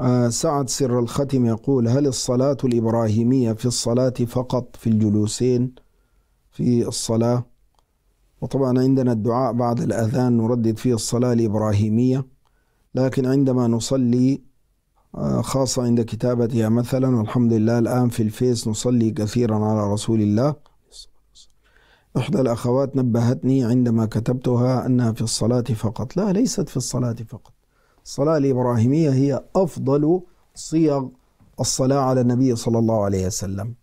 آه، سعد سر الختم يقول هل الصلاة الإبراهيمية في الصلاة فقط في الجلوسين في الصلاة وطبعا عندنا الدعاء بعد الأذان نردد فيه الصلاة الإبراهيمية لكن عندما نصلي آه، خاصة عند كتابتها مثلا والحمد لله الآن في الفيس نصلي كثيرا على رسول الله إحدى الأخوات نبهتني عندما كتبتها أنها في الصلاة فقط لا ليست في الصلاة فقط الصلاة الإبراهيمية هي أفضل صيغ الصلاة على النبي صلى الله عليه وسلم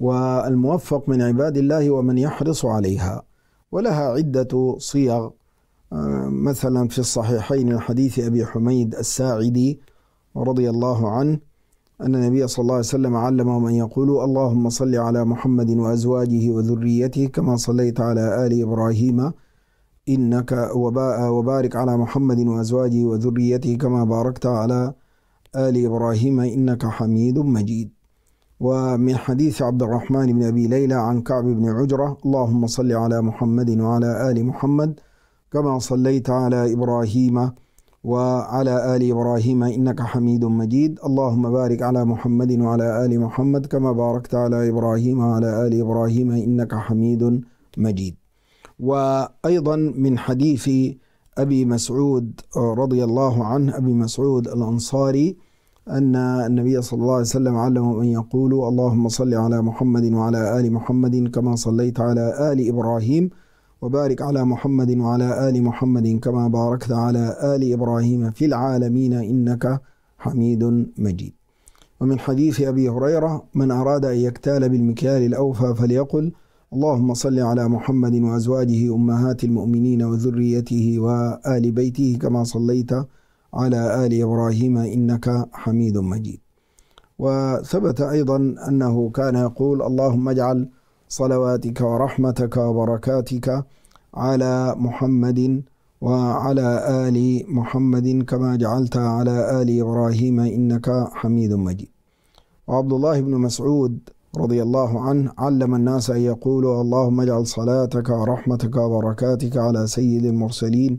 والموفق من عباد الله ومن يحرص عليها ولها عدة صيغ آه، مثلا في الصحيحين حديث أبي حميد الساعدي رضي الله عنه أن النبي صلى الله عليه وسلم علمهم أن يقولوا اللهم صل على محمد وأزواجه وذريته كما صليت على آل إبراهيم إنك وبارك على محمد وأزواجه وذريته كما باركت على آل إبراهيم إنك حميد مجيد ومن حديث عبد الرحمن بن أبي ليلى عن كعب بن عجرة اللهم صل على محمد وعلى آل محمد كما صليت على إبراهيم وعلى آل إبراهيم إنك حميد مجيد اللهم بارك على محمد وعلى آل محمد كما باركت على إبراهيم وعلى آل إبراهيم إنك حميد مجيد وأيضا من حديث أبي مسعود رضي الله عنه أبي مسعود الأنصاري أن النبي صلى الله عليه وسلم علمهم أن يقولوا اللهم صل على محمد وعلى آل محمد كما صليت على آل إبراهيم وبارك على محمد وعلى آل محمد كما باركت على آل إبراهيم في العالمين إنك حميد مجيد ومن حديث أبي هريرة من أراد أن يكتال بالمكيال الأوفى فليقل اللهم صل على محمد وأزواجه أمهات المؤمنين وذريته وآل بيته كما صليت على آل إبراهيم إنك حميد مجيد وثبت أيضا أنه كان يقول اللهم اجعل صلواتك ورحمتك وبركاتك على محمد وعلى آل محمد كما جعلت على آل إبراهيم إنك حميد مجيد وعبد الله بن مسعود رضي الله عنه علم الناس أن يقولوا اللهم اجعل صلاتك ورحمتك وبركاتك على سيد المرسلين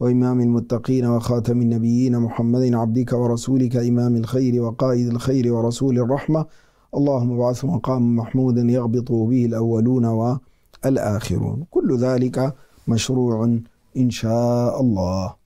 وإمام المتقين وخاتم النبيين محمد عبدك ورسولك إمام الخير وقائد الخير ورسول الرحمة اللهم بعث مقام محمود يغبط به الأولون والآخرون كل ذلك مشروع إن شاء الله